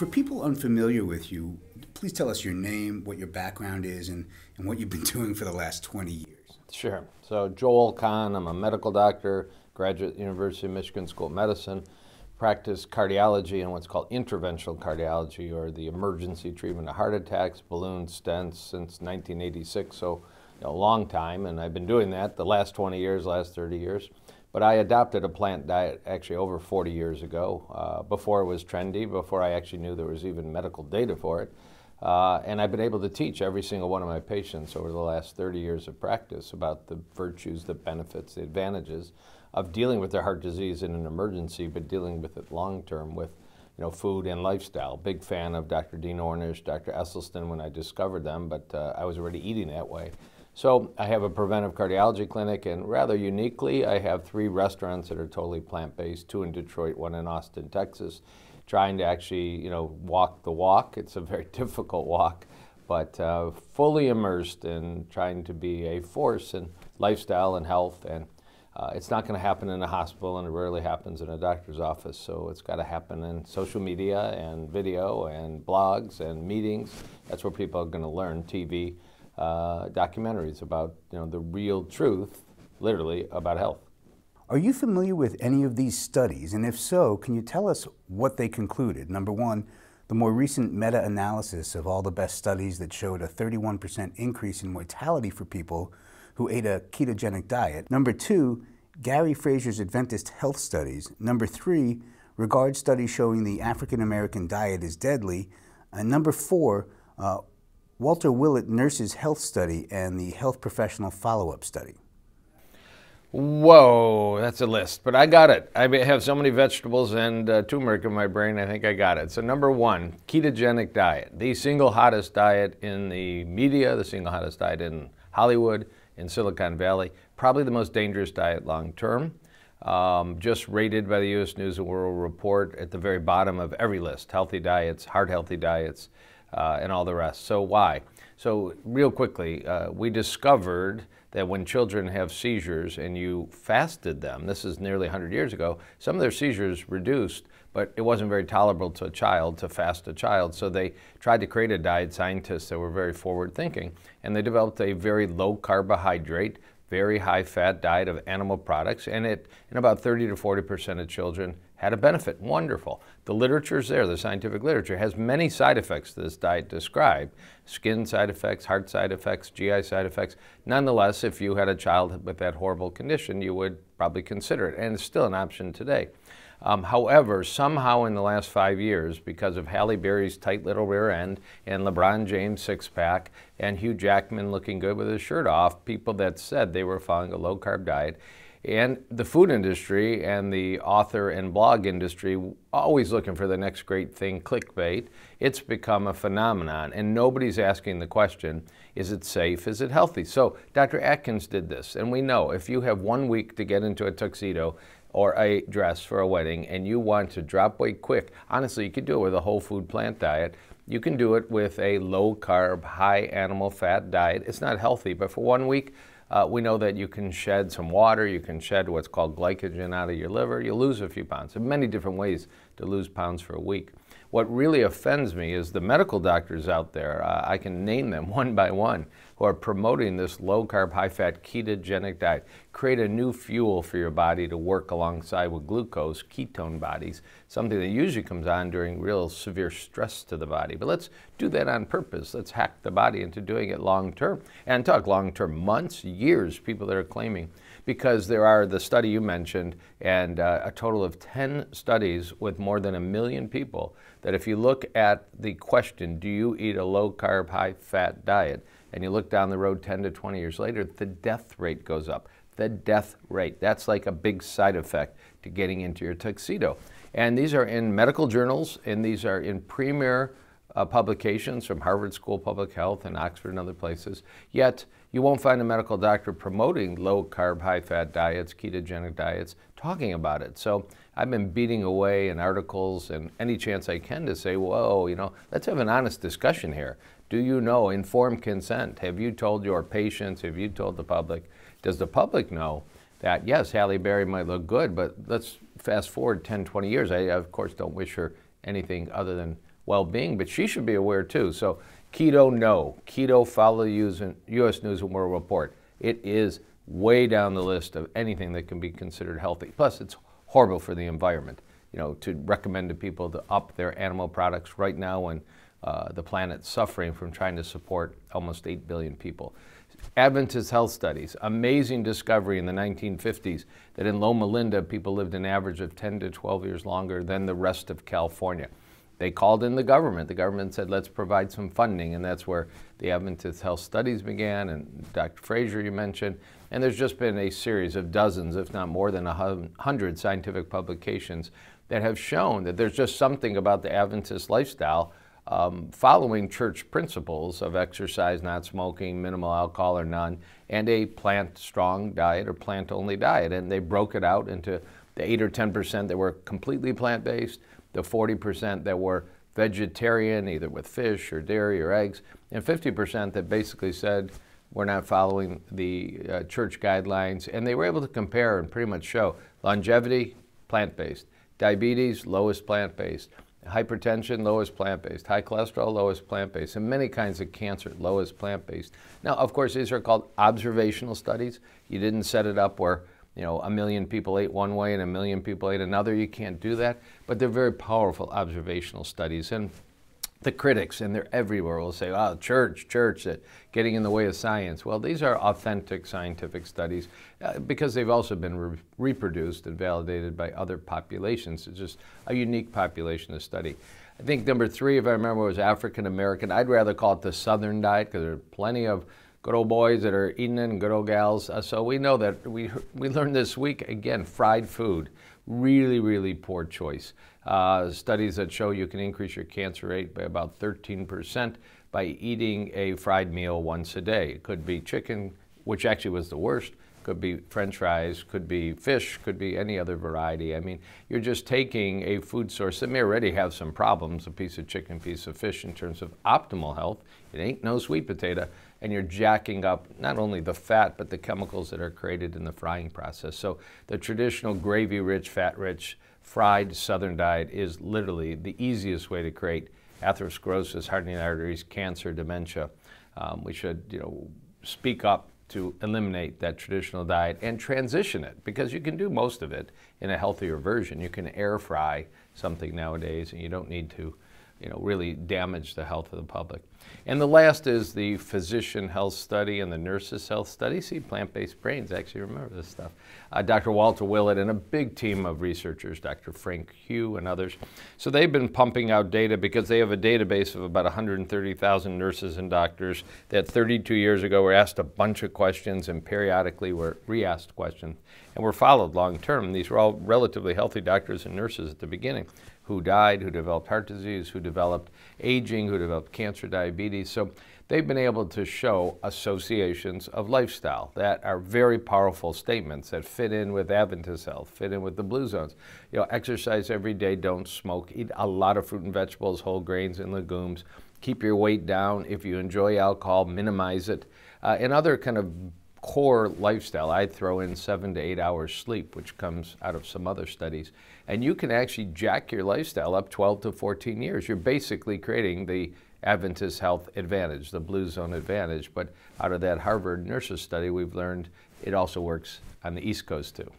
For people unfamiliar with you, please tell us your name, what your background is, and, and what you've been doing for the last 20 years. Sure. So, Joel Kahn, I'm a medical doctor, graduate University of Michigan School of Medicine, practice cardiology and what's called interventional cardiology or the emergency treatment of heart attacks, balloon stents since 1986. So, you know, a long time, and I've been doing that the last 20 years, last 30 years. But I adopted a plant diet actually over 40 years ago, uh, before it was trendy, before I actually knew there was even medical data for it. Uh, and I've been able to teach every single one of my patients over the last 30 years of practice about the virtues, the benefits, the advantages of dealing with their heart disease in an emergency, but dealing with it long term with you know, food and lifestyle. Big fan of Dr. Dean Ornish, Dr. Esselstyn when I discovered them, but uh, I was already eating that way. So I have a preventive cardiology clinic, and rather uniquely, I have three restaurants that are totally plant-based, two in Detroit, one in Austin, Texas, trying to actually, you know, walk the walk. It's a very difficult walk, but uh, fully immersed in trying to be a force in lifestyle and health. And uh, it's not going to happen in a hospital, and it rarely happens in a doctor's office. So it's got to happen in social media and video and blogs and meetings. That's where people are going to learn TV. Uh, documentaries about you know, the real truth, literally, about health. Are you familiar with any of these studies? And if so, can you tell us what they concluded? Number one, the more recent meta analysis of all the best studies that showed a 31% increase in mortality for people who ate a ketogenic diet. Number two, Gary Fraser's Adventist health studies. Number three, regard studies showing the African American diet is deadly. And number four, uh, Walter Willett Nurses Health Study and the Health Professional Follow Up Study. Whoa, that's a list, but I got it. I have so many vegetables and uh, turmeric in my brain, I think I got it. So, number one, ketogenic diet, the single hottest diet in the media, the single hottest diet in Hollywood, in Silicon Valley, probably the most dangerous diet long term. Um, just rated by the U.S. News and World Report at the very bottom of every list healthy diets, heart healthy diets. Uh, and all the rest. So why? So real quickly, uh, we discovered that when children have seizures and you fasted them, this is nearly 100 years ago, some of their seizures reduced, but it wasn't very tolerable to a child to fast a child. So they tried to create a diet, scientists that were very forward thinking, and they developed a very low carbohydrate, very high fat diet of animal products, and it in about 30 to 40 percent of children had a benefit. Wonderful. The literature is there, the scientific literature has many side effects this diet described skin side effects, heart side effects, GI side effects. Nonetheless, if you had a child with that horrible condition, you would probably consider it, and it's still an option today. Um, however, somehow in the last five years, because of Halle Berry's tight little rear end and LeBron James six pack and Hugh Jackman looking good with his shirt off, people that said they were following a low carb diet and the food industry and the author and blog industry always looking for the next great thing, clickbait. It's become a phenomenon, and nobody's asking the question is it safe? Is it healthy? So, Dr. Atkins did this, and we know if you have one week to get into a tuxedo, or a dress for a wedding and you want to drop weight quick, honestly, you could do it with a whole food plant diet. You can do it with a low carb, high animal fat diet. It's not healthy, but for one week, uh, we know that you can shed some water, you can shed what's called glycogen out of your liver, you lose a few pounds. There many different ways to lose pounds for a week. What really offends me is the medical doctors out there, uh, I can name them one by one, who are promoting this low carb, high fat, ketogenic diet. Create a new fuel for your body to work alongside with glucose, ketone bodies, something that usually comes on during real severe stress to the body. But let's do that on purpose. Let's hack the body into doing it long term. And talk long term, months, years, people that are claiming, because there are the study you mentioned and uh, a total of 10 studies with more than a million people that if you look at the question, do you eat a low carb, high fat diet? and you look down the road 10 to 20 years later, the death rate goes up. The death rate. That's like a big side effect to getting into your tuxedo. And these are in medical journals, and these are in premier uh, publications from Harvard School of Public Health and Oxford and other places. Yet, you won't find a medical doctor promoting low carb, high fat diets, ketogenic diets, talking about it. So I've been beating away in articles and any chance I can to say, whoa, you know, let's have an honest discussion here. Do you know informed consent? Have you told your patients? Have you told the public? Does the public know that, yes, Halle Berry might look good, but let's fast forward 10, 20 years. I, of course, don't wish her anything other than well being, but she should be aware too. So, keto, no. Keto, follow the US News and World Report. It is way down the list of anything that can be considered healthy. Plus, it's horrible for the environment. You know, to recommend to people to up their animal products right now when uh, the planet suffering from trying to support almost 8 billion people. Adventist health studies, amazing discovery in the 1950s that in Loma Linda people lived an average of 10 to 12 years longer than the rest of California. They called in the government. The government said, let's provide some funding, and that's where the Adventist Health Studies began, and Dr. Frazier you mentioned. And there's just been a series of dozens, if not more than a hundred scientific publications that have shown that there's just something about the Adventist lifestyle um, following church principles of exercise, not smoking, minimal alcohol or none, and a plant strong diet or plant only diet. And they broke it out into the 8 or 10% that were completely plant based, the 40% that were vegetarian, either with fish or dairy or eggs, and 50% that basically said, we're not following the uh, church guidelines. And they were able to compare and pretty much show longevity, plant based, diabetes, lowest plant based Hypertension, lowest plant-based. High cholesterol, lowest plant-based. And many kinds of cancer, lowest plant-based. Now, of course, these are called observational studies. You didn't set it up where, you know, a million people ate one way and a million people ate another. You can't do that. But they're very powerful observational studies. And the critics, and they're everywhere, will say, oh, church, church, that getting in the way of science. Well, these are authentic scientific studies uh, because they've also been re reproduced and validated by other populations. It's just a unique population to study. I think number three, if I remember, was African American. I'd rather call it the Southern diet because there are plenty of good old boys that are eating and good old gals. Uh, so we know that we, we learned this week, again, fried food, really, really poor choice. Uh, studies that show you can increase your cancer rate by about 13% by eating a fried meal once a day. It could be chicken, which actually was the worst, could be french fries, could be fish, could be any other variety. I mean, you're just taking a food source that may already have some problems, a piece of chicken, piece of fish in terms of optimal health. It ain't no sweet potato. And you're jacking up not only the fat, but the chemicals that are created in the frying process. So the traditional gravy-rich, fat-rich fried Southern diet is literally the easiest way to create atherosclerosis, hardening arteries, cancer, dementia. Um, we should, you know, speak up to eliminate that traditional diet and transition it because you can do most of it in a healthier version. You can air fry something nowadays, and you don't need to you know, really damage the health of the public. And the last is the physician health study and the nurses health study. See, plant-based brains actually remember this stuff. Uh, Dr. Walter Willett and a big team of researchers, Dr. Frank Hugh and others. So they've been pumping out data because they have a database of about 130,000 nurses and doctors that 32 years ago were asked a bunch of questions and periodically were re-asked questions and were followed long term. These were all relatively healthy doctors and nurses at the beginning who died, who developed heart disease, who developed aging, who developed cancer, diabetes. So they've been able to show associations of lifestyle that are very powerful statements that fit in with Adventist health, fit in with the blue zones. You know, exercise every day, don't smoke, eat a lot of fruit and vegetables, whole grains and legumes, keep your weight down. If you enjoy alcohol, minimize it. Uh, and other kind of core lifestyle, I'd throw in seven to eight hours sleep, which comes out of some other studies and you can actually jack your lifestyle up 12 to 14 years. You're basically creating the Adventist Health Advantage, the Blue Zone Advantage. But out of that Harvard nurses study, we've learned it also works on the East Coast too.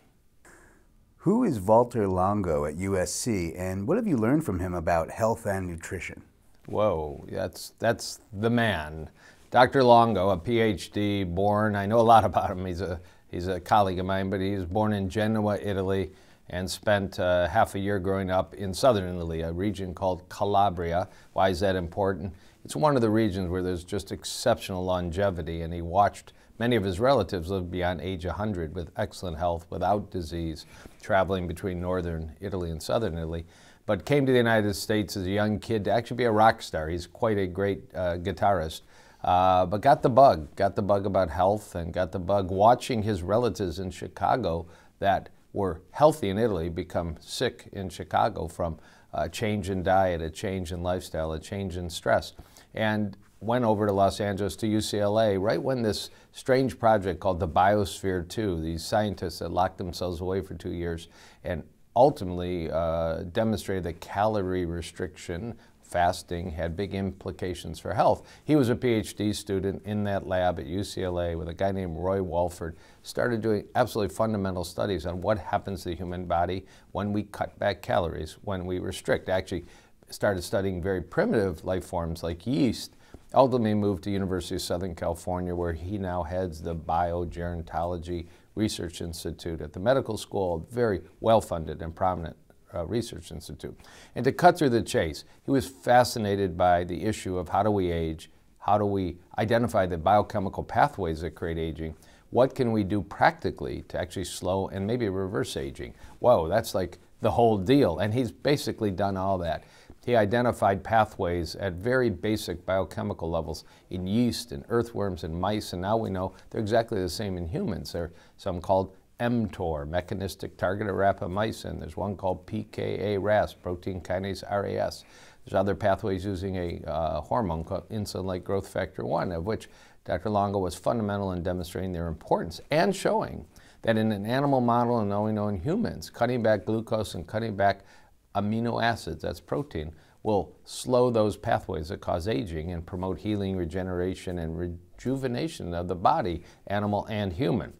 Who is Walter Longo at USC, and what have you learned from him about health and nutrition? Whoa, that's, that's the man. Dr. Longo, a PhD, born, I know a lot about him. He's a, he's a colleague of mine, but he was born in Genoa, Italy, and spent uh, half a year growing up in southern Italy, a region called Calabria. Why is that important? It's one of the regions where there's just exceptional longevity, and he watched many of his relatives live beyond age 100 with excellent health, without disease, traveling between northern Italy and southern Italy. But came to the United States as a young kid to actually be a rock star. He's quite a great uh, guitarist. Uh, but got the bug, got the bug about health, and got the bug watching his relatives in Chicago that were healthy in Italy become sick in Chicago from a change in diet, a change in lifestyle, a change in stress, and went over to Los Angeles to UCLA right when this strange project called the Biosphere 2, these scientists that locked themselves away for two years and ultimately uh, demonstrated that calorie restriction fasting had big implications for health. He was a PhD student in that lab at UCLA with a guy named Roy Walford, started doing absolutely fundamental studies on what happens to the human body when we cut back calories, when we restrict. Actually started studying very primitive life forms like yeast ultimately moved to University of Southern California where he now heads the biogerontology research institute at the medical school, very well-funded and prominent uh, Research Institute. And to cut through the chase, he was fascinated by the issue of how do we age, how do we identify the biochemical pathways that create aging, what can we do practically to actually slow and maybe reverse aging? Whoa, that's like the whole deal. And he's basically done all that. He identified pathways at very basic biochemical levels in yeast and earthworms and mice, and now we know they're exactly the same in humans. There are some called mTOR, mechanistic target of rapamycin. There's one called PKA-RAS, protein kinase RAS. There's other pathways using a uh, hormone called insulin-like growth factor 1, of which Dr. Longo was fundamental in demonstrating their importance and showing that in an animal model and now we know in humans, cutting back glucose and cutting back amino acids, that's protein, will slow those pathways that cause aging and promote healing, regeneration, and rejuvenation of the body, animal and human.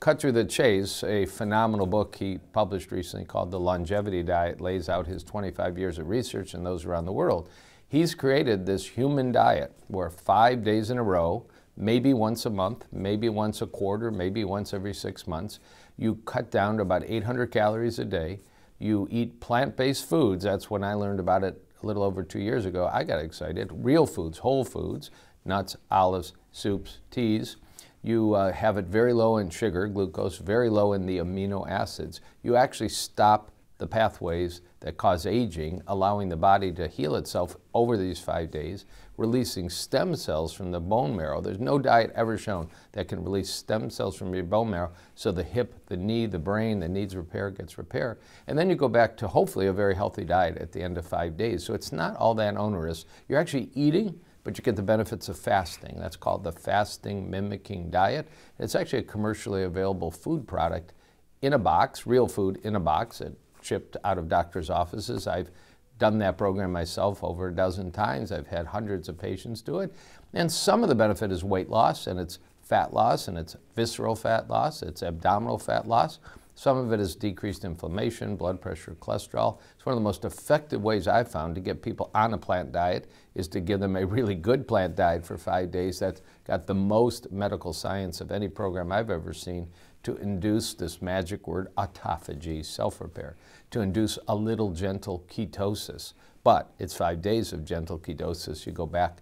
Cut through the Chase, a phenomenal book he published recently called The Longevity Diet, lays out his 25 years of research and those around the world. He's created this human diet where five days in a row, maybe once a month, maybe once a quarter, maybe once every six months, you cut down to about 800 calories a day. You eat plant based foods. That's when I learned about it a little over two years ago. I got excited. Real foods, whole foods, nuts, olives, soups, teas you uh, have it very low in sugar, glucose, very low in the amino acids, you actually stop the pathways that cause aging, allowing the body to heal itself over these five days, releasing stem cells from the bone marrow. There's no diet ever shown that can release stem cells from your bone marrow so the hip, the knee, the brain that needs repair gets repair. And then you go back to hopefully a very healthy diet at the end of five days. So it's not all that onerous. You're actually eating but you get the benefits of fasting. That's called the fasting mimicking diet. It's actually a commercially available food product in a box, real food in a box. It shipped out of doctor's offices. I've done that program myself over a dozen times. I've had hundreds of patients do it. And some of the benefit is weight loss and it's fat loss and it's visceral fat loss, it's abdominal fat loss. Some of it is decreased inflammation, blood pressure, cholesterol. It's one of the most effective ways I've found to get people on a plant diet is to give them a really good plant diet for five days that's got the most medical science of any program I've ever seen to induce this magic word autophagy, self-repair, to induce a little gentle ketosis. But it's five days of gentle ketosis. You go back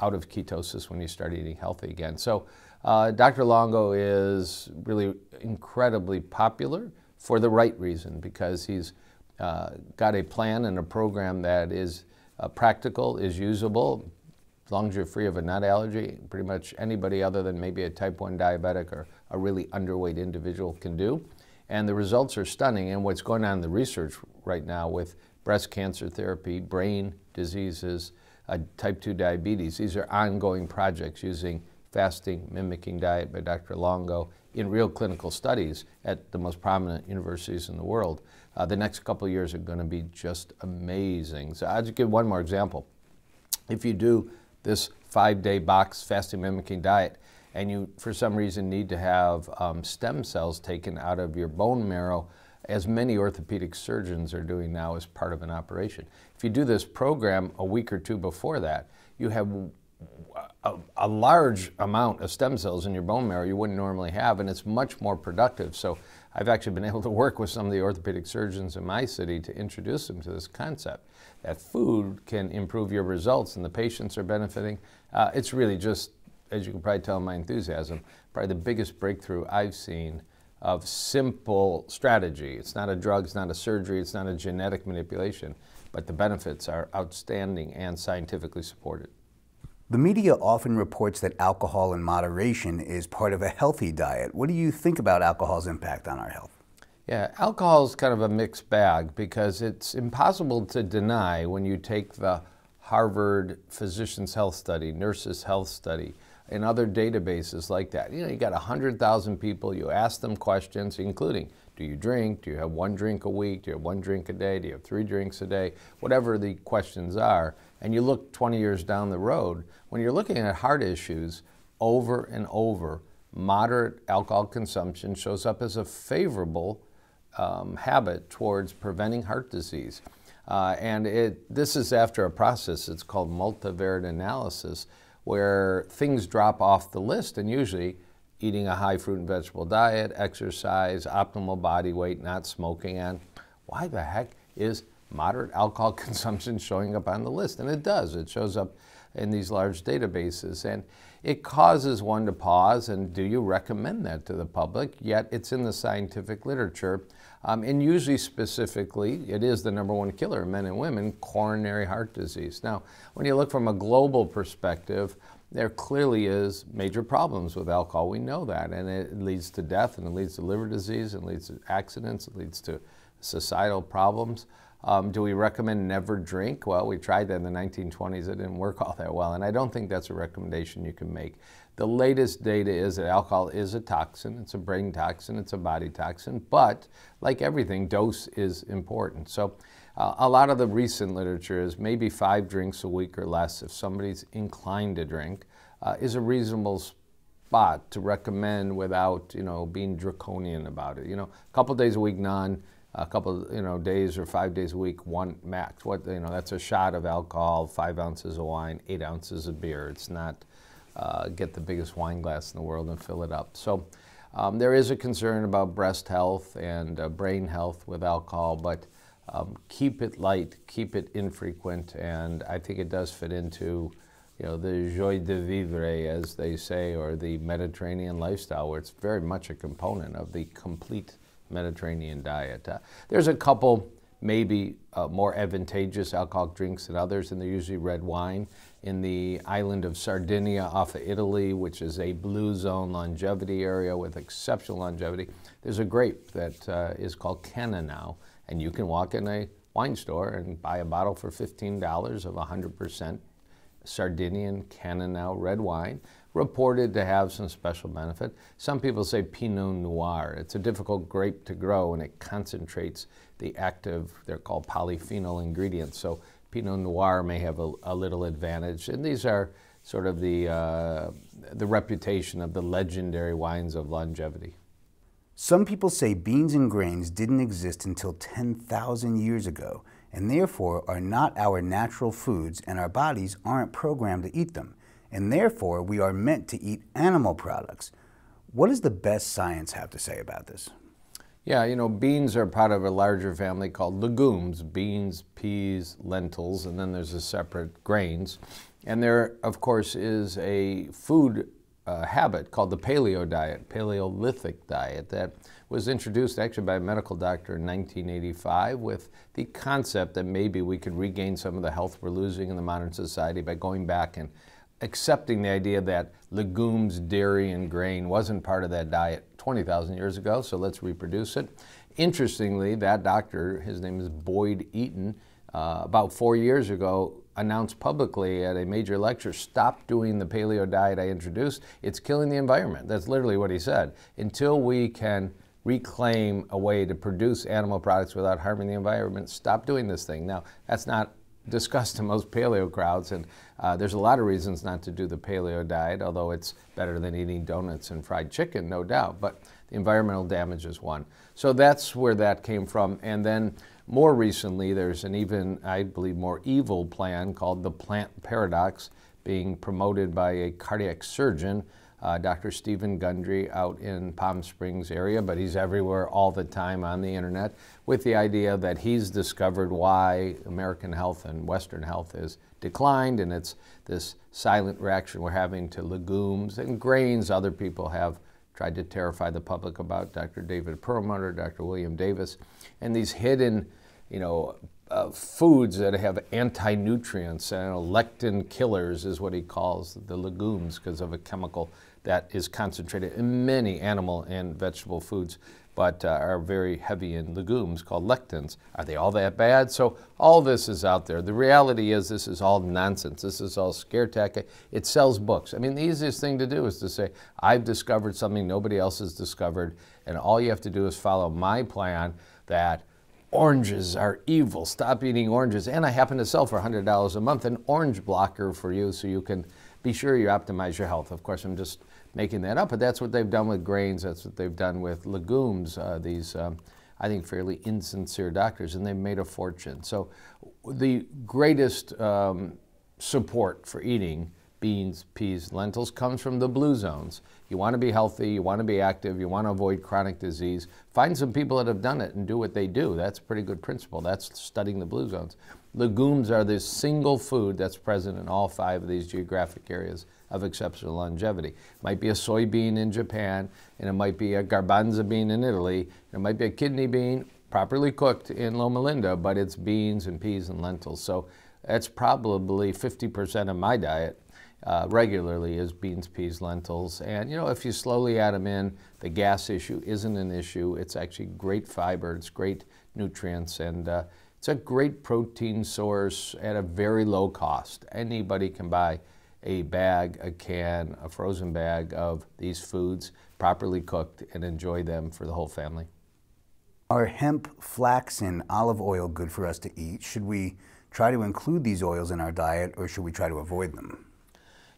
out of ketosis when you start eating healthy again. So uh, Dr. Longo is really incredibly popular for the right reason because he's uh, got a plan and a program that is uh, practical, is usable, as long as you're free of a nut allergy, pretty much anybody other than maybe a type 1 diabetic or a really underweight individual can do. And the results are stunning. And what's going on in the research right now with breast cancer therapy, brain diseases, uh, type 2 diabetes, these are ongoing projects using fasting mimicking diet by Dr. Longo in real clinical studies at the most prominent universities in the world. Uh, the next couple years are going to be just amazing. So I'll just give one more example. If you do this five-day box fasting mimicking diet, and you for some reason need to have um, stem cells taken out of your bone marrow, as many orthopedic surgeons are doing now as part of an operation. If you do this program a week or two before that, you have a, a, large amount of stem cells in your bone marrow you wouldn't normally have, and it's much more productive. So I've actually been able to work with some of the orthopedic surgeons in my city to introduce them to this concept that food can improve your results and the patients are benefiting. Uh, it's really just, as you can probably tell in my enthusiasm, probably the biggest breakthrough I've seen of simple strategy. It's not a drug, it's not a surgery, it's not a genetic manipulation, but the benefits are outstanding and scientifically supported. The media often reports that alcohol in moderation is part of a healthy diet. What do you think about alcohol's impact on our health? Yeah, alcohol is kind of a mixed bag because it's impossible to deny when you take the Harvard Physicians Health Study, Nurses Health Study, and other databases like that. You know, you got 100,000 people, you ask them questions, including do you drink? Do you have one drink a week? Do you have one drink a day? Do you have three drinks a day? Whatever the questions are. And you look 20 years down the road, when you're looking at heart issues over and over, moderate alcohol consumption shows up as a favorable um, habit towards preventing heart disease. Uh, and it, this is after a process, it's called multivariate analysis, where things drop off the list, and usually eating a high fruit and vegetable diet, exercise, optimal body weight, not smoking, and why the heck is moderate alcohol consumption showing up on the list? And it does, it shows up in these large databases. And it causes one to pause and do you recommend that to the public? Yet it's in the scientific literature. Um, and usually, specifically, it is the number one killer men and women coronary heart disease. Now, when you look from a global perspective, there clearly is major problems with alcohol. We know that, and it leads to death, and it leads to liver disease, and leads to accidents, it leads to societal problems. Um, do we recommend never drink? Well, we tried that in the 1920s. It didn't work all that well. And I don't think that's a recommendation you can make. The latest data is that alcohol is a toxin. It's a brain toxin. It's a body toxin. But like everything, dose is important. So uh, a lot of the recent literature is maybe five drinks a week or less if somebody's inclined to drink uh, is a reasonable spot to recommend without, you know, being draconian about it. You know, a couple days a week, non a couple you know days or five days a week, one max. What you know that's a shot of alcohol, five ounces of wine, eight ounces of beer. It's not uh, get the biggest wine glass in the world and fill it up. So um, there is a concern about breast health and uh, brain health with alcohol, but um, keep it light, keep it infrequent, and I think it does fit into you know, the joie de vivre, as they say, or the Mediterranean lifestyle, where it's very much a component of the complete Mediterranean diet. Uh, there's a couple maybe uh, more advantageous alcoholic drinks than others, and they're usually red wine. In the island of Sardinia off of Italy, which is a blue zone longevity area with exceptional longevity, there's a grape that uh, is called Canna now, and you can walk in a wine store and buy a bottle for $15 of 100% Sardinian Canna now red wine reported to have some special benefit. Some people say Pinot Noir. It's a difficult grape to grow and it concentrates the active, they're called polyphenol ingredients. So Pinot Noir may have a, a little advantage. And these are sort of the, uh, the reputation of the legendary wines of longevity. Some people say beans and grains didn't exist until 10,000 years ago and therefore are not our natural foods and our bodies aren't programmed to eat them and therefore we are meant to eat animal products. What does the best science have to say about this? Yeah, you know, beans are part of a larger family called legumes beans, peas, lentils, and then there's a separate grains. And there, of course, is a food uh, habit called the paleo diet, paleolithic diet, that was introduced actually by a medical doctor in 1985 with the concept that maybe we could regain some of the health we're losing in the modern society by going back and accepting the idea that legumes, dairy, and grain wasn't part of that diet 20,000 years ago, so let's reproduce it. Interestingly, that doctor, his name is Boyd Eaton, uh, about four years ago announced publicly at a major lecture, stop doing the paleo diet I introduced. It's killing the environment. That's literally what he said. Until we can reclaim a way to produce animal products without harming the environment, stop doing this thing. Now, that's not discussed most paleo crowds, and uh, there's a lot of reasons not to do the paleo diet, although it's better than eating donuts and fried chicken, no doubt. But the environmental damage is one. So that's where that came from. And then more recently, there's an even, I believe, more evil plan called the plant paradox being promoted by a cardiac surgeon uh, Dr. Stephen Gundry out in Palm Springs area, but he's everywhere all the time on the internet with the idea that he's discovered why American health and Western health has declined, and it's this silent reaction we're having to legumes and grains other people have tried to terrify the public about, Dr. David Perlmutter, Dr. William Davis, and these hidden, you know, uh, foods that have anti-nutrients and lectin killers is what he calls the legumes because of a chemical that is concentrated in many animal and vegetable foods, but uh, are very heavy in legumes called lectins. Are they all that bad? So all this is out there. The reality is this is all nonsense. This is all scare tactic. It sells books. I mean, the easiest thing to do is to say, I've discovered something nobody else has discovered, and all you have to do is follow my plan that oranges are evil. Stop eating oranges. And I happen to sell for $100 a month an orange blocker for you so you can be sure you optimize your health. Of course, I'm just making that up, but that's what they've done with grains. That's what they've done with legumes. Uh, these, um, I think, fairly insincere doctors, and they've made a fortune. So, the greatest um, support for eating beans, peas, lentils comes from the blue zones. You want to be healthy, you want to be active, you want to avoid chronic disease. Find some people that have done it and do what they do. That's a pretty good principle. That's studying the blue zones. Legumes are the single food that's present in all five of these geographic areas of exceptional longevity. It might be a soybean in Japan, and it might be a garbanzo bean in Italy, it might be a kidney bean properly cooked in Loma Linda, but it's beans and peas and lentils. So that's probably 50% of my diet uh, regularly is beans, peas, lentils. And you know, if you slowly add them in, the gas issue isn't an issue. It's actually great fiber, it's great nutrients, and uh, it's a great protein source at a very low cost. Anybody can buy a bag, a can, a frozen bag of these foods properly cooked and enjoy them for the whole family. Are hemp, flax, and olive oil good for us to eat? Should we try to include these oils in our diet or should we try to avoid them?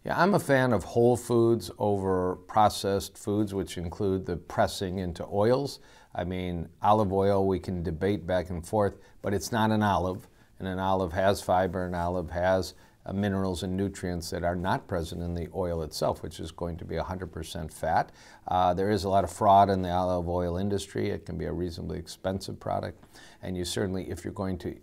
Yeah, I'm a fan of whole foods over processed foods, which include the pressing into oils. I mean, olive oil we can debate back and forth, but it's not an olive. And an olive has fiber, an olive has uh, minerals and nutrients that are not present in the oil itself, which is going to be 100% fat. Uh, there is a lot of fraud in the olive oil industry. It can be a reasonably expensive product. And you certainly, if you're going to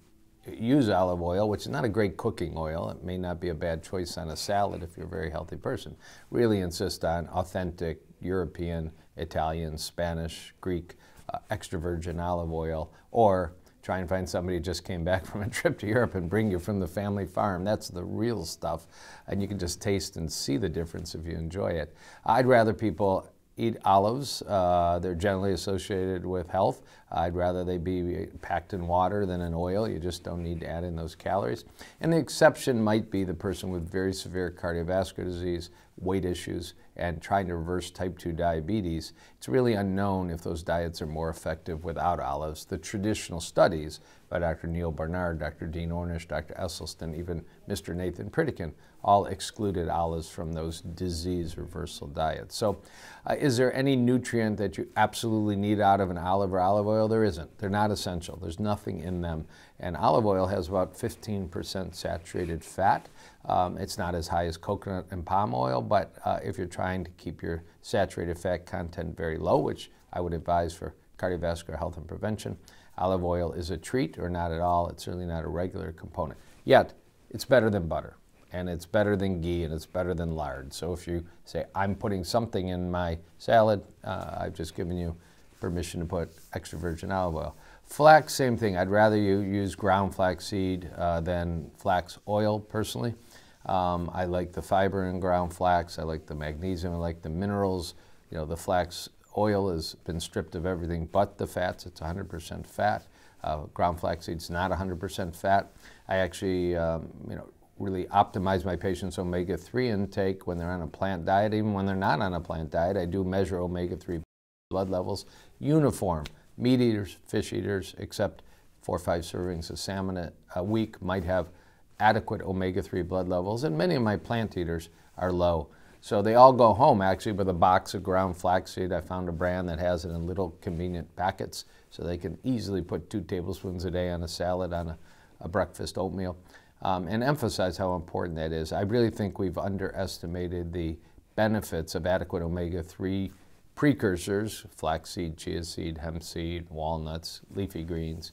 use olive oil, which is not a great cooking oil. It may not be a bad choice on a salad if you're a very healthy person. Really insist on authentic European, Italian, Spanish, Greek uh, extra virgin olive oil or try and find somebody who just came back from a trip to Europe and bring you from the family farm. That's the real stuff. And you can just taste and see the difference if you enjoy it. I'd rather people eat olives. Uh, they're generally associated with health. I'd rather they be packed in water than in oil. You just don't need to add in those calories. And the exception might be the person with very severe cardiovascular disease, weight issues, and trying to reverse type 2 diabetes. It's really unknown if those diets are more effective without olives. The traditional studies by Dr. Neil Barnard, Dr. Dean Ornish, Dr. Esselstyn, even Mr. Nathan Pritikin, all excluded olives from those disease reversal diets. So uh, is there any nutrient that you absolutely need out of an olive or olive oil? There isn't. They're not essential. There's nothing in them. And olive oil has about 15% saturated fat. Um, it's not as high as coconut and palm oil, but uh, if you're trying to keep your saturated fat content very low, which I would advise for cardiovascular health and prevention, Olive oil is a treat or not at all. It's certainly not a regular component. Yet, it's better than butter, and it's better than ghee, and it's better than lard. So if you say, I'm putting something in my salad, uh, I've just given you permission to put extra virgin olive oil. Flax, same thing. I'd rather you use ground flax seed uh, than flax oil, personally. Um, I like the fiber in ground flax. I like the magnesium. I like the minerals. You know, the flax oil has been stripped of everything but the fats. It's 100% fat. Uh, ground flaxseed's not 100% fat. I actually, um, you know, really optimize my patients' omega-3 intake when they're on a plant diet. Even when they're not on a plant diet, I do measure omega-3 blood levels uniform. Meat eaters, fish eaters, except four or five servings of salmon a week might have adequate omega-3 blood levels, and many of my plant eaters are low. So they all go home actually with a box of ground flaxseed. I found a brand that has it in little convenient packets so they can easily put two tablespoons a day on a salad, on a, a breakfast oatmeal, um, and emphasize how important that is. I really think we've underestimated the benefits of adequate omega 3 precursors flaxseed, chia seed, hemp seed, walnuts, leafy greens.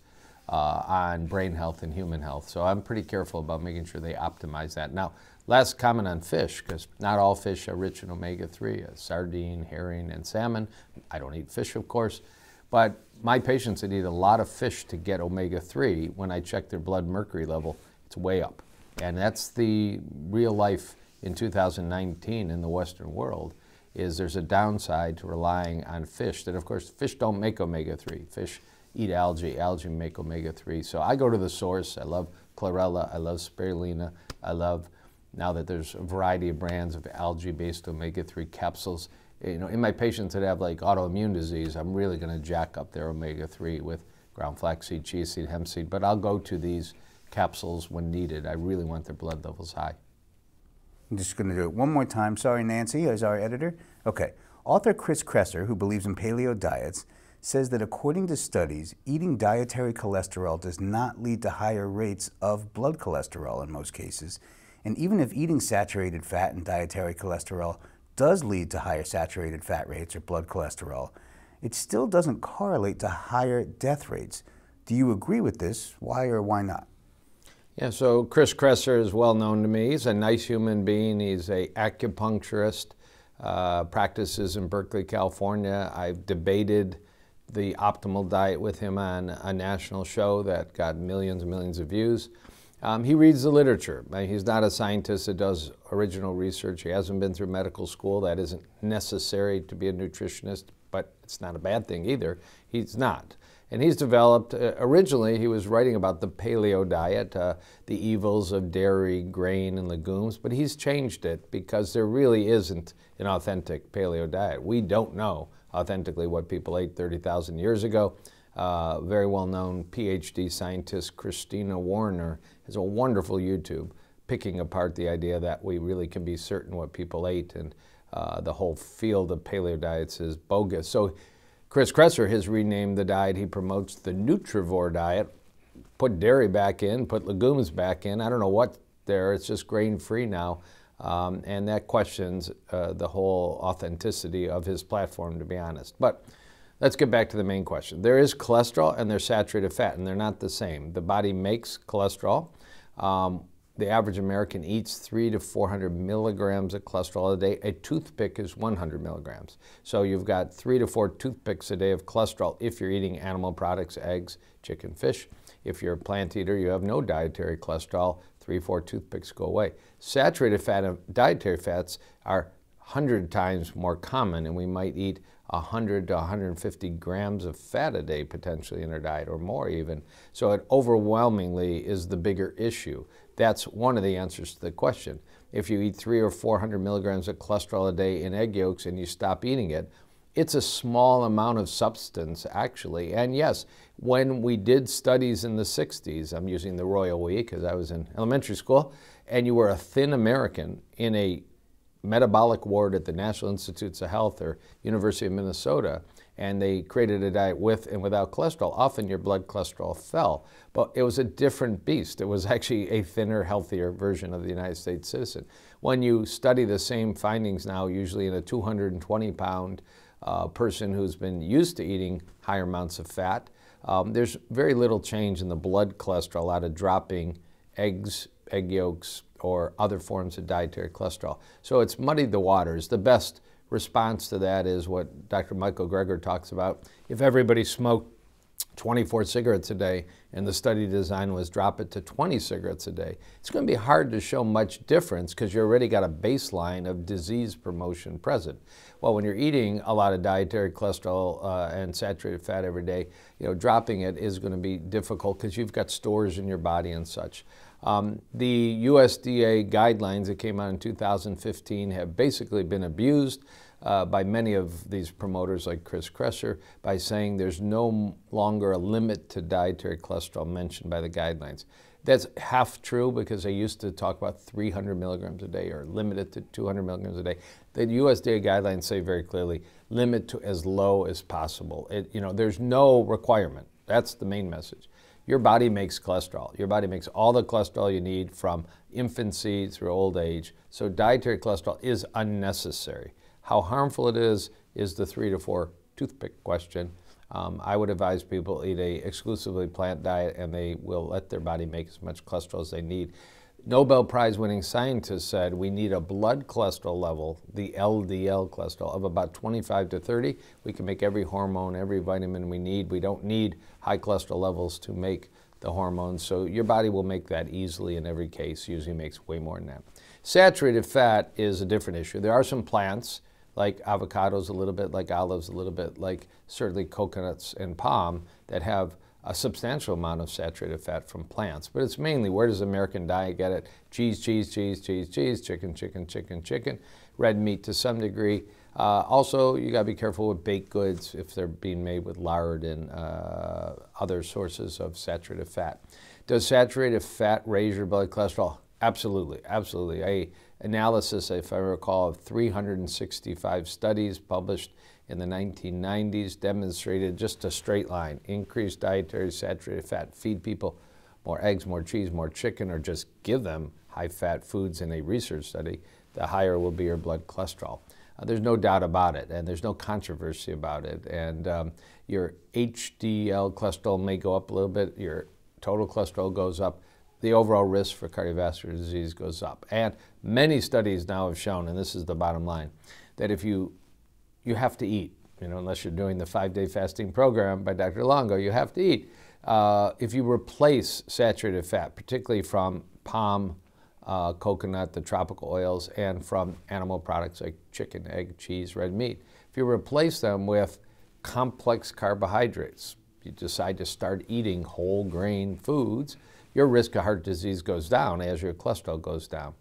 Uh, on brain health and human health. So I'm pretty careful about making sure they optimize that. Now, Last comment on fish, because not all fish are rich in omega-3. Sardine, herring, and salmon. I don't eat fish, of course, but my patients that eat a lot of fish to get omega-3, when I check their blood mercury level, it's way up. And that's the real life in 2019 in the Western world, is there's a downside to relying on fish that, of course, fish don't make omega-3. Fish eat algae. Algae make omega-3. So I go to the source. I love chlorella. I love spirulina. I love now that there's a variety of brands of algae-based omega-3 capsules. You know, in my patients that have like autoimmune disease, I'm really going to jack up their omega-3 with ground flaxseed, chia seed, hemp seed, but I'll go to these capsules when needed. I really want their blood levels high. I'm just going to do it one more time. Sorry, Nancy, as our editor. Okay. Author Chris Kresser, who believes in paleo diets, says that according to studies, eating dietary cholesterol does not lead to higher rates of blood cholesterol in most cases. And even if eating saturated fat and dietary cholesterol does lead to higher saturated fat rates or blood cholesterol, it still doesn't correlate to higher death rates. Do you agree with this? Why or why not? Yeah, so Chris Kresser is well known to me. He's a nice human being. He's a acupuncturist, uh, practices in Berkeley, California. I've debated the optimal diet with him on a national show that got millions and millions of views. Um, he reads the literature. Uh, he's not a scientist that does original research. He hasn't been through medical school. That isn't necessary to be a nutritionist, but it's not a bad thing either. He's not. And he's developed, uh, originally, he was writing about the paleo diet, uh, the evils of dairy, grain, and legumes, but he's changed it because there really isn't an authentic paleo diet. We don't know authentically what people ate 30,000 years ago. Uh, very well known PhD scientist Christina Warner has a wonderful YouTube picking apart the idea that we really can be certain what people ate and uh, the whole field of paleo diets is bogus. So Chris Kresser has renamed the diet. He promotes the nutrivore diet, put dairy back in, put legumes back in. I don't know what there. It's just grain free now. Um, and that questions uh, the whole authenticity of his platform, to be honest. But Let's get back to the main question. There is cholesterol and there's saturated fat, and they're not the same. The body makes cholesterol. Um, the average American eats three to 400 milligrams of cholesterol a day. A toothpick is 100 milligrams. So you've got three to four toothpicks a day of cholesterol if you're eating animal products, eggs, chicken, fish. If you're a plant eater, you have no dietary cholesterol. Three, four toothpicks go away. Saturated fat and dietary fats are 100 times more common, and we might eat 100 to 150 grams of fat a day potentially in her diet or more even. So it overwhelmingly is the bigger issue. That's one of the answers to the question. If you eat three or 400 milligrams of cholesterol a day in egg yolks and you stop eating it, it's a small amount of substance actually. And yes, when we did studies in the 60s, I'm using the Royal We because I was in elementary school, and you were a thin American in a metabolic ward at the National Institutes of Health or University of Minnesota, and they created a diet with and without cholesterol. Often your blood cholesterol fell, but it was a different beast. It was actually a thinner, healthier version of the United States citizen. When you study the same findings now, usually in a 220 pound uh, person who's been used to eating higher amounts of fat, um, there's very little change in the blood cholesterol out of dropping eggs egg yolks, or other forms of dietary cholesterol. So it's muddied the waters. The best response to that is what Dr. Michael Greger talks about. If everybody smoked 24 cigarettes a day and the study design was drop it to 20 cigarettes a day, it's going to be hard to show much difference because you already got a baseline of disease promotion present. Well, when you're eating a lot of dietary cholesterol uh, and saturated fat every day, you know, dropping it is going to be difficult because you've got stores in your body and such. Um, the USDA guidelines that came out in 2015 have basically been abused uh, by many of these promoters like Chris Kresser by saying there's no longer a limit to dietary cholesterol mentioned by the guidelines. That's half true because they used to talk about 300 milligrams a day or limit it to 200 milligrams a day. The USDA guidelines say very clearly limit to as low as possible. It, you know, there's no requirement. That's the main message. Your body makes cholesterol. Your body makes all the cholesterol you need from infancy through old age. So dietary cholesterol is unnecessary. How harmful it is is the three to four toothpick question. Um, I would advise people eat a exclusively plant diet and they will let their body make as much cholesterol as they need. Nobel Prize winning scientist said we need a blood cholesterol level, the LDL cholesterol, of about 25 to 30. We can make every hormone, every vitamin we need. We don't need high cholesterol levels to make the hormones. So your body will make that easily in every case, usually makes way more than that. Saturated fat is a different issue. There are some plants like avocados a little bit, like olives a little bit, like certainly coconuts and palm that have a substantial amount of saturated fat from plants, but it's mainly where does the American diet get it? Cheese, cheese, cheese, cheese, cheese, chicken, chicken, chicken, chicken, red meat to some degree. Uh, also, you got to be careful with baked goods if they're being made with lard and uh, other sources of saturated fat. Does saturated fat raise your blood cholesterol? Absolutely, absolutely. A analysis, if I recall, of 365 studies published in the 1990s demonstrated just a straight line increase dietary saturated fat, feed people more eggs, more cheese, more chicken, or just give them high fat foods in a research study, the higher will be your blood cholesterol. Uh, there's no doubt about it, and there's no controversy about it. And um, your HDL cholesterol may go up a little bit, your total cholesterol goes up, the overall risk for cardiovascular disease goes up. And many studies now have shown, and this is the bottom line, that if you you have to eat. You know, unless you're doing the five-day fasting program by Dr. Longo, you have to eat. Uh, if you replace saturated fat, particularly from palm, uh, coconut, the tropical oils, and from animal products like chicken, egg, cheese, red meat, if you replace them with complex carbohydrates, you decide to start eating whole grain foods, your risk of heart disease goes down as your cholesterol goes down.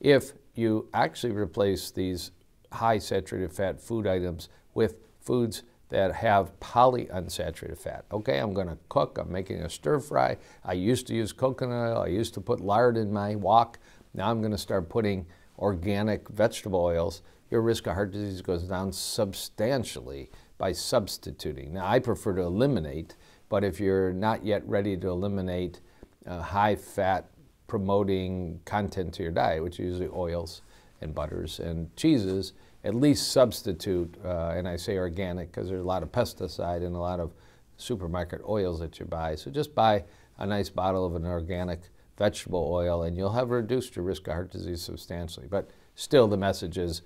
If you actually replace these high saturated fat food items with foods that have polyunsaturated fat. Okay, I'm gonna cook, I'm making a stir fry. I used to use coconut oil, I used to put lard in my wok. Now I'm gonna start putting organic vegetable oils. Your risk of heart disease goes down substantially by substituting. Now I prefer to eliminate, but if you're not yet ready to eliminate uh, high fat promoting content to your diet, which is usually oils, and butters and cheeses, at least substitute, uh, and I say organic because there's a lot of pesticide and a lot of supermarket oils that you buy. So just buy a nice bottle of an organic vegetable oil and you'll have reduced your risk of heart disease substantially. But still the message is,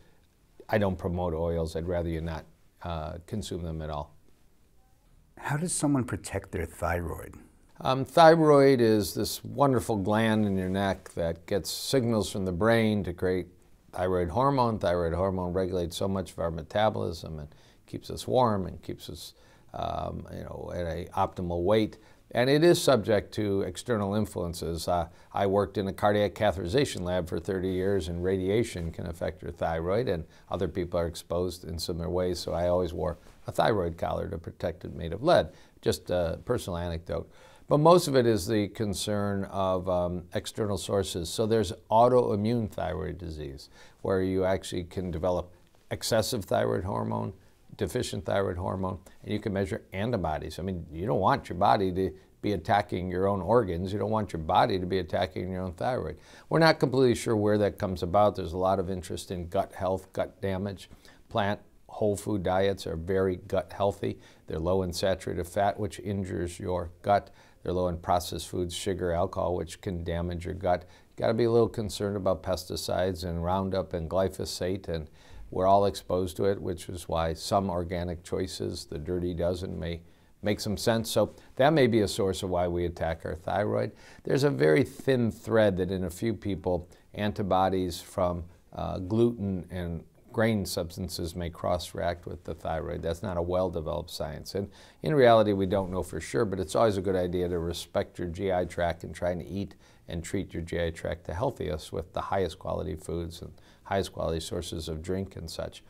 I don't promote oils. I'd rather you not uh, consume them at all. How does someone protect their thyroid? Um, thyroid is this wonderful gland in your neck that gets signals from the brain to create thyroid hormone. Thyroid hormone regulates so much of our metabolism and keeps us warm and keeps us, um, you know, at a optimal weight. And it is subject to external influences. Uh, I worked in a cardiac catheterization lab for 30 years, and radiation can affect your thyroid, and other people are exposed in similar ways. So I always wore a thyroid collar to protect it made of lead. Just a personal anecdote. But most of it is the concern of um, external sources. So there's autoimmune thyroid disease, where you actually can develop excessive thyroid hormone, deficient thyroid hormone, and you can measure antibodies. I mean, you don't want your body to be attacking your own organs. You don't want your body to be attacking your own thyroid. We're not completely sure where that comes about. There's a lot of interest in gut health, gut damage, plant whole food diets are very gut healthy. They're low in saturated fat, which injures your gut. They're low in processed foods, sugar, alcohol, which can damage your gut. You got to be a little concerned about pesticides and Roundup and glyphosate, and we're all exposed to it, which is why some organic choices, the dirty dozen, may make some sense. So that may be a source of why we attack our thyroid. There's a very thin thread that in a few people, antibodies from uh, gluten and grain substances may cross-react with the thyroid. That's not a well-developed science. And in reality, we don't know for sure, but it's always a good idea to respect your GI tract and try to eat and treat your GI tract the healthiest with the highest quality foods and highest quality sources of drink and such.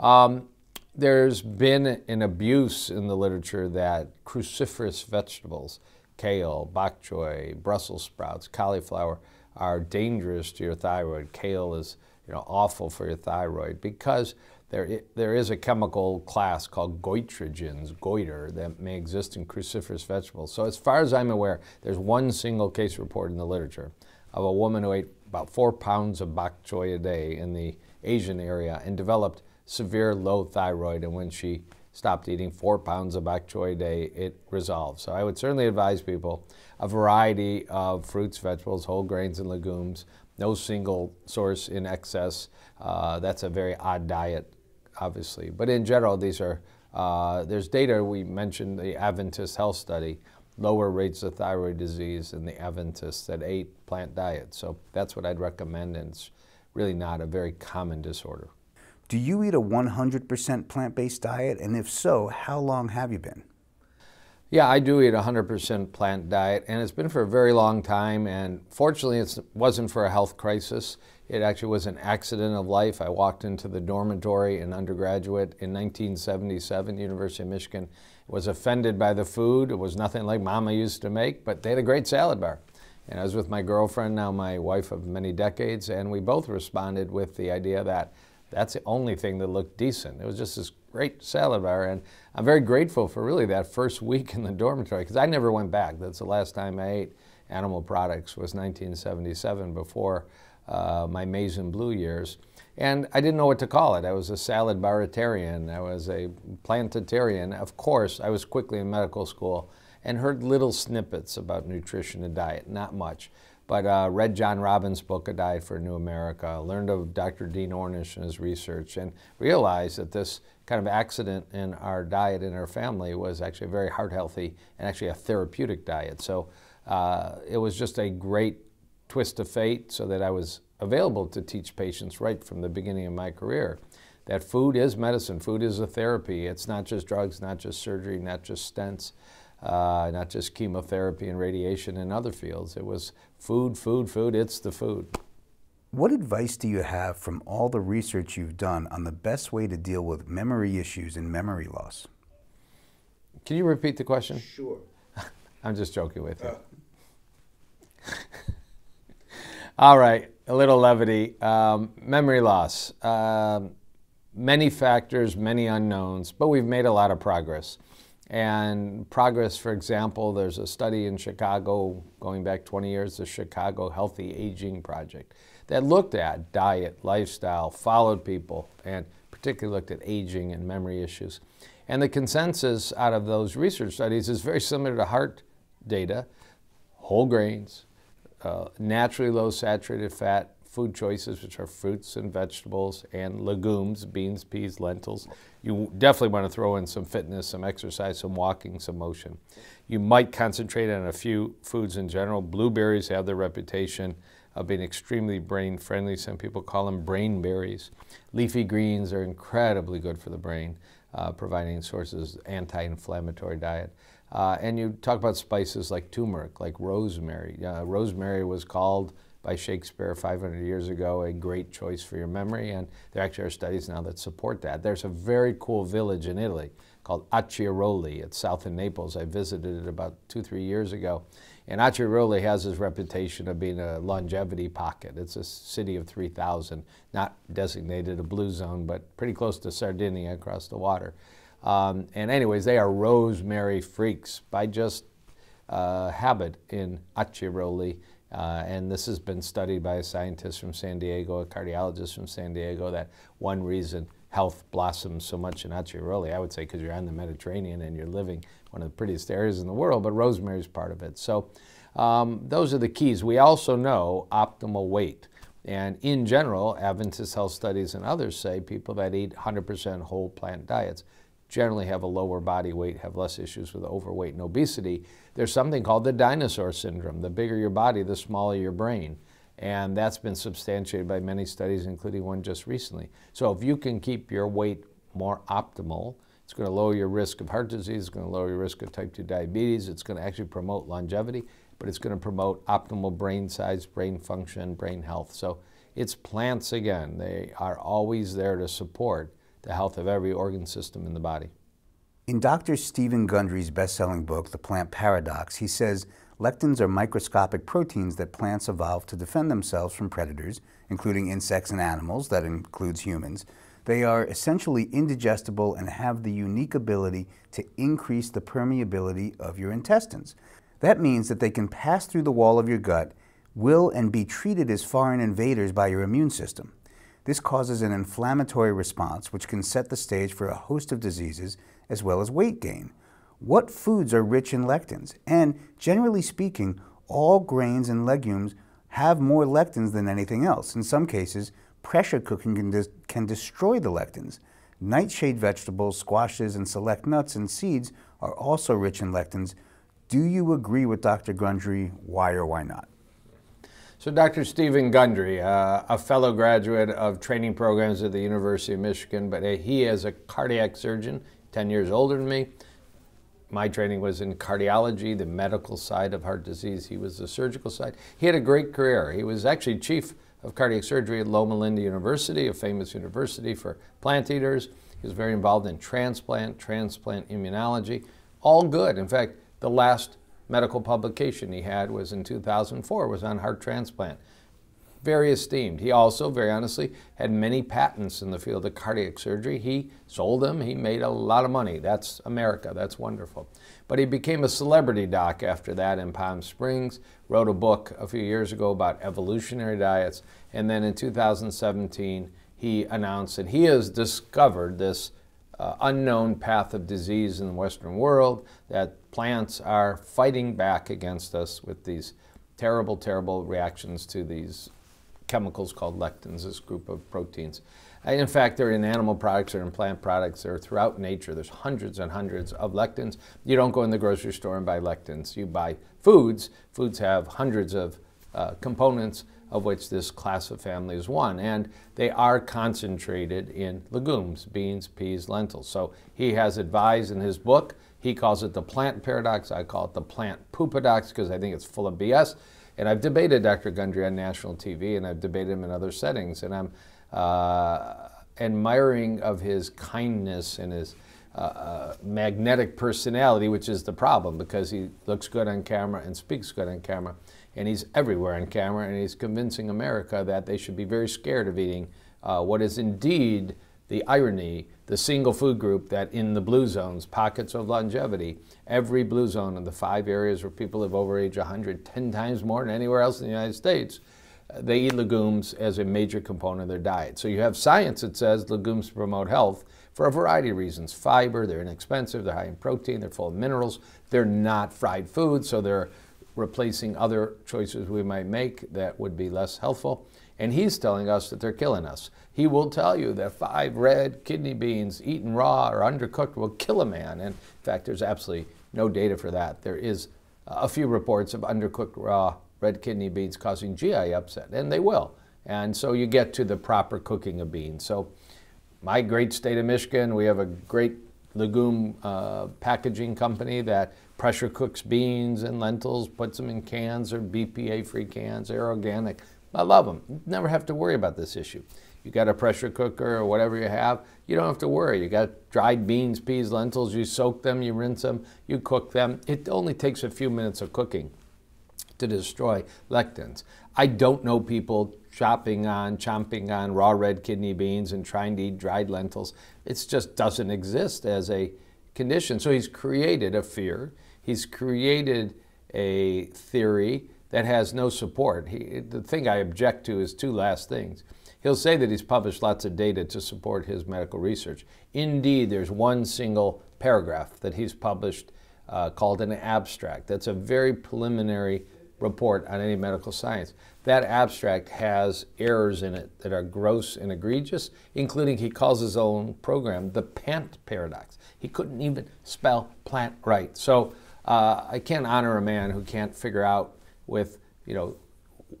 Um, there's been an abuse in the literature that cruciferous vegetables, kale, bok choy, Brussels sprouts, cauliflower, are dangerous to your thyroid. Kale is you know, awful for your thyroid because there, there is a chemical class called goitrogens, goiter, that may exist in cruciferous vegetables. So as far as I'm aware, there's one single case report in the literature of a woman who ate about four pounds of bok choy a day in the Asian area and developed severe low thyroid. And when she stopped eating four pounds of bok choy a day, it resolved. So I would certainly advise people a variety of fruits, vegetables, whole grains, and legumes, no single source in excess. Uh, that's a very odd diet, obviously. But in general, these are uh, there's data we mentioned the Aventis Health Study, lower rates of thyroid disease in the Aventis that ate plant diet. So that's what I'd recommend, and it's really not a very common disorder. Do you eat a 100% plant based diet? And if so, how long have you been? Yeah, I do eat 100% plant diet, and it's been for a very long time. And fortunately, it wasn't for a health crisis. It actually was an accident of life. I walked into the dormitory in undergraduate in 1977, University of Michigan. Was offended by the food. It was nothing like Mama used to make, but they had a great salad bar. And I was with my girlfriend, now my wife of many decades, and we both responded with the idea that that's the only thing that looked decent. It was just this great salad bar, and I'm very grateful for really that first week in the dormitory because I never went back. That's the last time I ate animal products was 1977 before uh, my maize and blue years. And I didn't know what to call it. I was a salad baritarian. I was a plantitarian. Of course, I was quickly in medical school and heard little snippets about nutrition and diet, not much. But uh, read John Robbins' book, A Diet for a New America, learned of Dr. Dean Ornish and his research, and realized that this kind of accident in our diet in our family was actually a very heart healthy and actually a therapeutic diet. So uh, it was just a great twist of fate so that I was available to teach patients right from the beginning of my career that food is medicine, food is a therapy. It's not just drugs, not just surgery, not just stents. Uh, not just chemotherapy and radiation and other fields. It was food, food, food. It's the food. What advice do you have from all the research you've done on the best way to deal with memory issues and memory loss? Can you repeat the question? Sure. I'm just joking with you. Uh. all right, a little levity. Um, memory loss. Um, many factors, many unknowns, but we've made a lot of progress. And progress, for example, there's a study in Chicago going back 20 years, the Chicago Healthy Aging Project that looked at diet, lifestyle, followed people, and particularly looked at aging and memory issues. And the consensus out of those research studies is very similar to heart data, whole grains, uh, naturally low saturated fat food choices, which are fruits and vegetables and legumes, beans, peas, lentils. You definitely want to throw in some fitness, some exercise, some walking, some motion. You might concentrate on a few foods in general. Blueberries have their reputation of being extremely brain friendly. Some people call them brain berries. Leafy greens are incredibly good for the brain, uh, providing sources anti-inflammatory diet. Uh, and you talk about spices like turmeric, like rosemary. Uh, rosemary was called by Shakespeare 500 years ago a great choice for your memory, and there actually are studies now that support that. There's a very cool village in Italy called Acciaroli. It's south of Naples. I visited it about two, three years ago. And Achiroli has his reputation of being a longevity pocket. It's a city of 3,000, not designated a blue zone, but pretty close to Sardinia across the water. Um, and anyways, they are rosemary freaks by just uh, habit in Achiroli. Uh, and this has been studied by a scientist from San Diego, a cardiologist from San Diego, that one reason health blossoms so much in Achioroli, I would say, because you're on the Mediterranean and you're living one of the prettiest areas in the world, but rosemary's part of it. So um, those are the keys. We also know optimal weight. And in general, Adventist health studies and others say people that eat 100% whole plant diets generally have a lower body weight, have less issues with overweight and obesity. There's something called the dinosaur syndrome. The bigger your body, the smaller your brain. And that's been substantiated by many studies, including one just recently. So if you can keep your weight more optimal, it's going to lower your risk of heart disease, it's going to lower your risk of type 2 diabetes, it's going to actually promote longevity, but it's going to promote optimal brain size, brain function, brain health. So it's plants again. They are always there to support the health of every organ system in the body. In Dr. Stephen Gundry's best selling book, The Plant Paradox, he says Lectins are microscopic proteins that plants evolve to defend themselves from predators, including insects and animals, that includes humans. They are essentially indigestible and have the unique ability to increase the permeability of your intestines. That means that they can pass through the wall of your gut, will and be treated as foreign invaders by your immune system. This causes an inflammatory response, which can set the stage for a host of diseases as well as weight gain what foods are rich in lectins, and generally speaking, all grains and legumes have more lectins than anything else. In some cases, pressure cooking can, des can destroy the lectins. Nightshade vegetables, squashes, and select nuts and seeds are also rich in lectins. Do you agree with Dr. Gundry? Why or why not? So, Dr. Stephen Gundry, uh, a fellow graduate of training programs at the University of Michigan, but he is a cardiac surgeon, 10 years older than me my training was in cardiology, the medical side of heart disease. He was the surgical side. He had a great career. He was actually chief of cardiac surgery at Loma Linda University, a famous university for plant eaters. He was very involved in transplant, transplant immunology, all good. In fact, the last medical publication he had was in 2004, was on heart transplant very esteemed. He also, very honestly, had many patents in the field of cardiac surgery. He sold them, he made a lot of money. That's America, that's wonderful. But he became a celebrity doc after that in Palm Springs, wrote a book a few years ago about evolutionary diets, and then in 2017, he announced that he has discovered this uh, unknown path of disease in the Western world, that plants are fighting back against us with these terrible, terrible reactions to these chemicals called lectins, this group of proteins. And in fact, they're in animal products, they're in plant products, they're throughout nature. There's hundreds and hundreds of lectins. You don't go in the grocery store and buy lectins. You buy foods. Foods have hundreds of uh, components of which this class of family is one. And they are concentrated in legumes, beans, peas, lentils. So he has advised in his book, he calls it the plant paradox. I call it the plant poopadox because I think it's full of BS. And I've debated Dr. Gundry on national TV, and I've debated him in other settings, and I'm uh, admiring of his kindness and his uh, uh, magnetic personality, which is the problem because he looks good on camera and speaks good on camera, and he's everywhere on camera, and he's convincing America that they should be very scared of eating uh, what is indeed the irony, the single food group that in the blue zones, pockets of longevity, every blue zone in the five areas where people live over age 100, 10 times more than anywhere else in the United States, uh, they eat legumes as a major component of their diet. So you have science that says legumes promote health for a variety of reasons. Fiber, they're inexpensive, they're high in protein, they're full of minerals, they're not fried food, so they're replacing other choices we might make that would be less healthful and he's telling us that they're killing us. He will tell you that five red kidney beans eaten raw or undercooked will kill a man. And in fact, there's absolutely no data for that. There is a few reports of undercooked raw red kidney beans causing GI upset, and they will. And so you get to the proper cooking of beans. So, my great state of Michigan, we have a great legume uh, packaging company that pressure cooks beans and lentils, puts them in cans or BPA free cans. They're organic. I love them. You never have to worry about this issue. You got a pressure cooker or whatever you have, you don't have to worry. You got dried beans, peas, lentils, you soak them, you rinse them, you cook them. It only takes a few minutes of cooking to destroy lectins. I don't know people chopping on, chomping on raw red kidney beans and trying to eat dried lentils. It just doesn't exist as a condition. So he's created a fear. He's created a theory that has no support. He, the thing I object to is two last things. He'll say that he's published lots of data to support his medical research. Indeed, there's one single paragraph that he's published uh, called an abstract. That's a very preliminary report on any medical science. That abstract has errors in it that are gross and egregious, including he calls his own program the PANT paradox. He couldn't even spell plant right. So uh, I can't honor a man who can't figure out with, you know,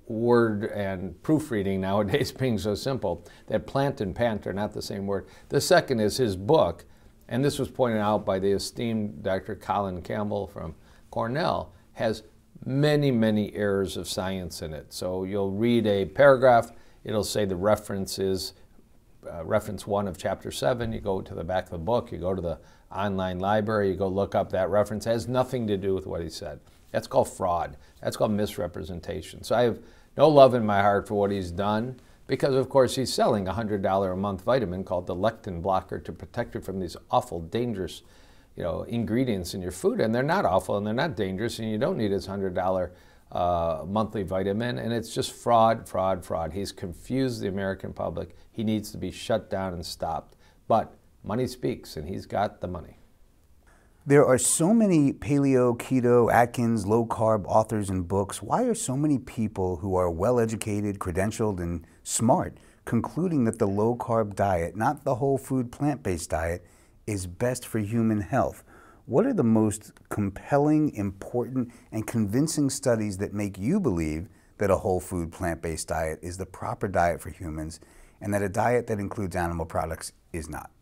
word and proofreading nowadays being so simple that plant and pant are not the same word. The second is his book, and this was pointed out by the esteemed Dr. Colin Campbell from Cornell, has many, many errors of science in it. So you'll read a paragraph, it'll say the reference is uh, reference one of chapter seven. You go to the back of the book, you go to the online library, you go look up that reference. It has nothing to do with what he said. That's called fraud. That's called misrepresentation. So I have no love in my heart for what he's done because, of course, he's selling a $100 a month vitamin called the lectin blocker to protect you from these awful, dangerous you know, ingredients in your food. And they're not awful and they're not dangerous, and you don't need his $100 uh, monthly vitamin. And it's just fraud, fraud, fraud. He's confused the American public. He needs to be shut down and stopped. But money speaks, and he's got the money. There are so many paleo, keto, Atkins, low carb authors and books. Why are so many people who are well educated, credentialed, and smart concluding that the low carb diet, not the whole food plant based diet, is best for human health? What are the most compelling, important, and convincing studies that make you believe that a whole food plant based diet is the proper diet for humans and that a diet that includes animal products is not?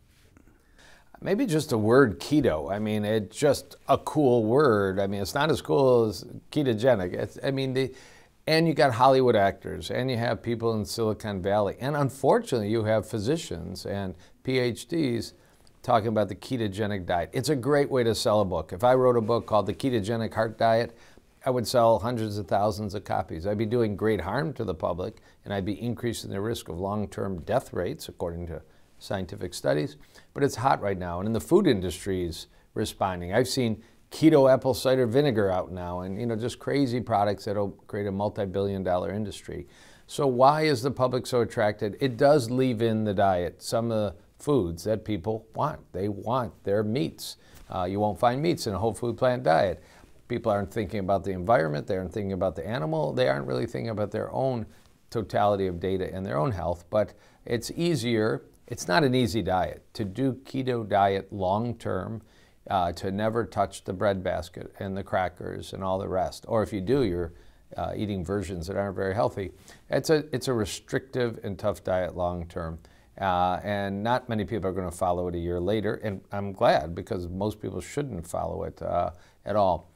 Maybe just a word keto. I mean, it's just a cool word. I mean, it's not as cool as ketogenic. It's, I mean, the, and you got Hollywood actors, and you have people in Silicon Valley, and unfortunately, you have physicians and PhDs talking about the ketogenic diet. It's a great way to sell a book. If I wrote a book called The Ketogenic Heart Diet, I would sell hundreds of thousands of copies. I'd be doing great harm to the public, and I'd be increasing the risk of long term death rates, according to scientific studies, but it's hot right now. And in the food industry is responding. I've seen keto apple cider vinegar out now and you know just crazy products that'll create a multi-billion dollar industry. So why is the public so attracted? It does leave in the diet some of the foods that people want. They want their meats. Uh, you won't find meats in a whole food plant diet. People aren't thinking about the environment. They aren't thinking about the animal. They aren't really thinking about their own totality of data and their own health. But it's easier it's not an easy diet. To do keto diet long term, uh, to never touch the bread basket and the crackers and all the rest, or if you do, you're uh, eating versions that aren't very healthy. It's a, it's a restrictive and tough diet long term. Uh, and not many people are going to follow it a year later. And I'm glad because most people shouldn't follow it uh, at all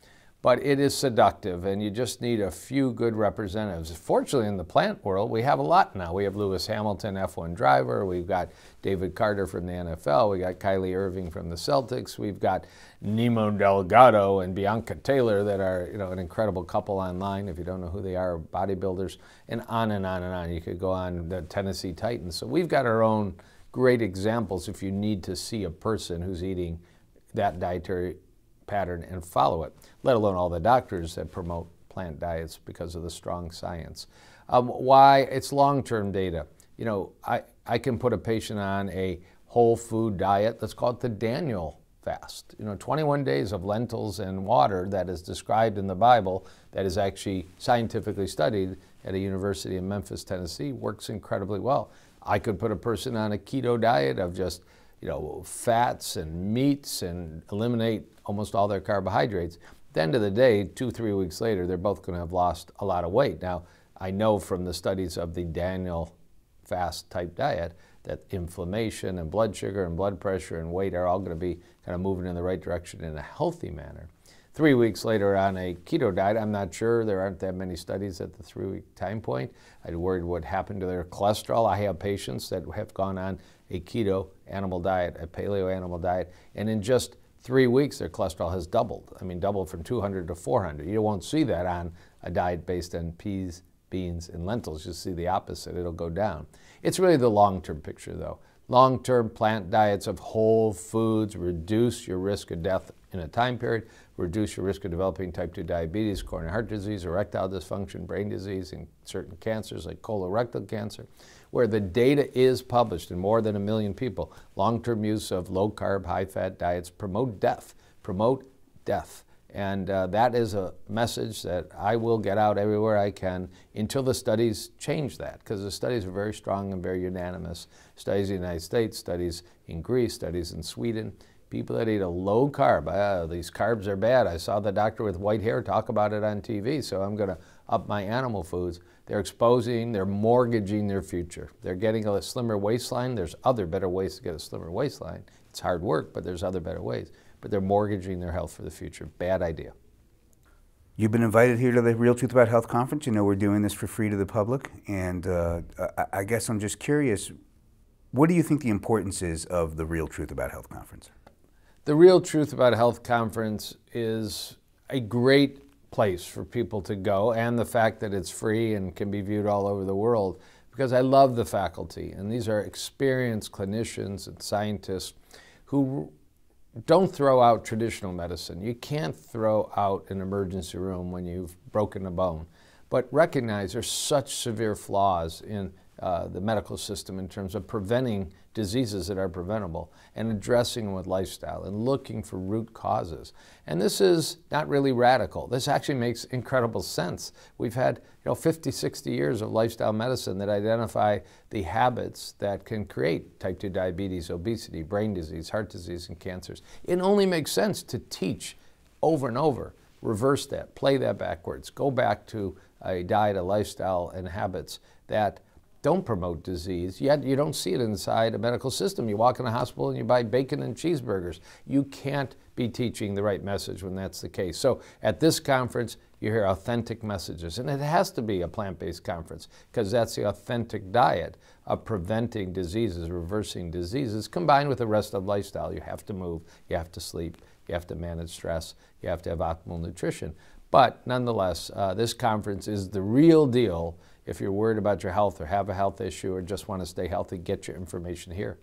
but it is seductive and you just need a few good representatives. Fortunately, in the plant world, we have a lot now. We have Lewis Hamilton, F1 driver. We've got David Carter from the NFL. We got Kylie Irving from the Celtics. We've got Nemo Delgado and Bianca Taylor that are, you know, an incredible couple online. If you don't know who they are, bodybuilders and on and on and on. You could go on the Tennessee Titans. So we've got our own great examples if you need to see a person who's eating that dietary pattern and follow it, let alone all the doctors that promote plant diets because of the strong science. Um, why? It's long-term data. You know, I, I can put a patient on a whole food diet, let's call it the Daniel fast. You know, 21 days of lentils and water that is described in the Bible, that is actually scientifically studied at a university in Memphis, Tennessee, works incredibly well. I could put a person on a keto diet of just, you know, fats and meats and eliminate almost all their carbohydrates. At the end of the day, two, three weeks later, they're both going to have lost a lot of weight. Now, I know from the studies of the Daniel fast type diet that inflammation and blood sugar and blood pressure and weight are all going to be kind of moving in the right direction in a healthy manner. Three weeks later on a keto diet, I'm not sure. There aren't that many studies at the three week time point. I'd worried what happened to their cholesterol. I have patients that have gone on a keto animal diet, a paleo animal diet, and in just three weeks, their cholesterol has doubled. I mean, doubled from 200 to 400. You won't see that on a diet based on peas, beans, and lentils. You'll see the opposite. It'll go down. It's really the long term picture, though. Long term plant diets of whole foods reduce your risk of death in a time period, reduce your risk of developing type 2 diabetes, coronary heart disease, erectile dysfunction, brain disease, and certain cancers like colorectal cancer where the data is published in more than a million people. Long term use of low carb, high fat diets promote death, promote death. And uh, that is a message that I will get out everywhere I can until the studies change that, because the studies are very strong and very unanimous. Studies in the United States, studies in Greece, studies in Sweden. People that eat a low carb, ah, uh, these carbs are bad. I saw the doctor with white hair talk about it on TV, so I'm going to up my animal foods. They're exposing, they're mortgaging their future. They're getting a slimmer waistline. There's other better ways to get a slimmer waistline. It's hard work, but there's other better ways. But they're mortgaging their health for the future. Bad idea. You've been invited here to the Real Truth About Health conference. You know we're doing this for free to the public, and uh, I guess I'm just curious. What do you think the importance is of the Real Truth About Health conference? The Real Truth About Health conference is a great place for people to go and the fact that it's free and can be viewed all over the world because I love the faculty and these are experienced clinicians and scientists who don't throw out traditional medicine. You can't throw out an emergency room when you've broken a bone. But recognize there's such severe flaws in uh, the medical system in terms of preventing diseases that are preventable and addressing them with lifestyle and looking for root causes. And this is not really radical. This actually makes incredible sense. We've had you know, 50, 60 years of lifestyle medicine that identify the habits that can create type 2 diabetes, obesity, brain disease, heart disease, and cancers. It only makes sense to teach over and over, reverse that, play that backwards, go back to a diet, a lifestyle, and habits that don't promote disease, yet you don't see it inside a medical system. You walk in a hospital and you buy bacon and cheeseburgers. You can't be teaching the right message when that's the case. So at this conference, you hear authentic messages. And it has to be a plant based conference because that's the authentic diet of preventing diseases, reversing diseases, combined with the rest of lifestyle. You have to move, you have to sleep, you have to manage stress, you have to have optimal nutrition. But nonetheless, uh, this conference is the real deal if you're worried about your health or have a health issue or just want to stay healthy, get your information here.